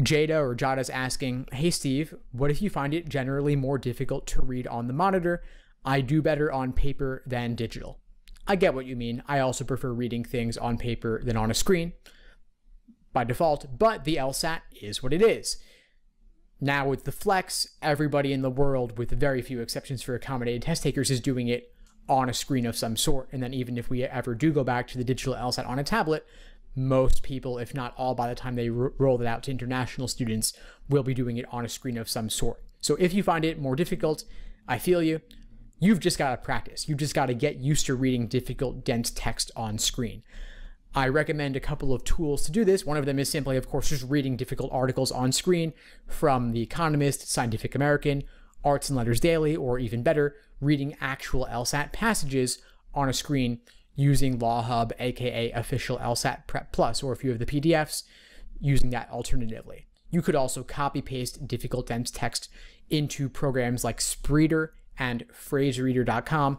Jada or Jada's asking, Hey Steve, what if you find it generally more difficult to read on the monitor? I do better on paper than digital. I get what you mean. I also prefer reading things on paper than on a screen by default, but the LSAT is what it is. Now, with the Flex, everybody in the world, with very few exceptions for accommodated test takers, is doing it on a screen of some sort. And then, even if we ever do go back to the digital LSAT on a tablet, most people, if not all, by the time they roll it out to international students, will be doing it on a screen of some sort. So if you find it more difficult, I feel you. You've just got to practice. You've just got to get used to reading difficult, dense text on screen. I recommend a couple of tools to do this. One of them is simply, of course, just reading difficult articles on screen from The Economist, Scientific American, Arts and Letters Daily, or even better, reading actual LSAT passages on a screen using LawHub, aka official LSAT Prep Plus, or if you have the PDFs, using that alternatively. You could also copy paste difficult dense text into programs like Spreader and phrasereader.com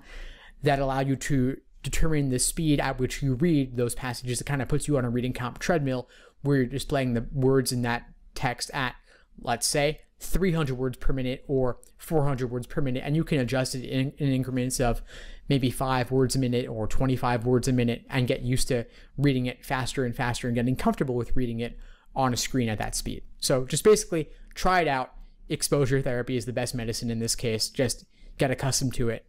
that allow you to determine the speed at which you read those passages. It kind of puts you on a reading comp treadmill where you're displaying the words in that text at, let's say, 300 words per minute or 400 words per minute, and you can adjust it in, in, increments of maybe five words a minute or 25 words a minute and get used to reading it faster and faster and getting comfortable with reading it on a screen at that speed. So just basically try it out. Exposure therapy is the best medicine in this case. Just get accustomed to it.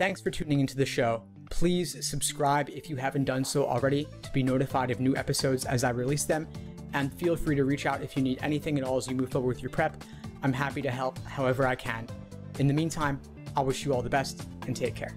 Thanks for tuning into the show. Please subscribe if you haven't done so already to be notified of new episodes as I release them and feel free to reach out if you need anything at all as you move forward with your prep. I'm happy to help however I can. In the meantime, I wish you all the best and take care.